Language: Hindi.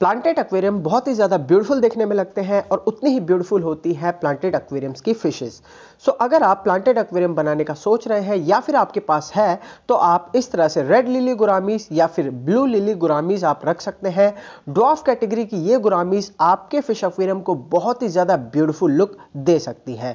प्लांटेड एक्वेरियम बहुत ही ज़्यादा ब्यूटीफुल देखने में लगते हैं और उतनी ही ब्यूटीफुल होती है प्लांटेड एक्वेरियम्स की फिशेस सो so, अगर आप प्लांटेड एक्वेरियम बनाने का सोच रहे हैं या फिर आपके पास है तो आप इस तरह से रेड लिली गुरामीज या फिर ब्लू लिली गुरामीज आप रख सकते हैं ड्वाफ कैटेगरी की ये गुरामीज आपके फिश एक्वेरियम को बहुत ही ज़्यादा ब्यूटिफुल लुक दे सकती हैं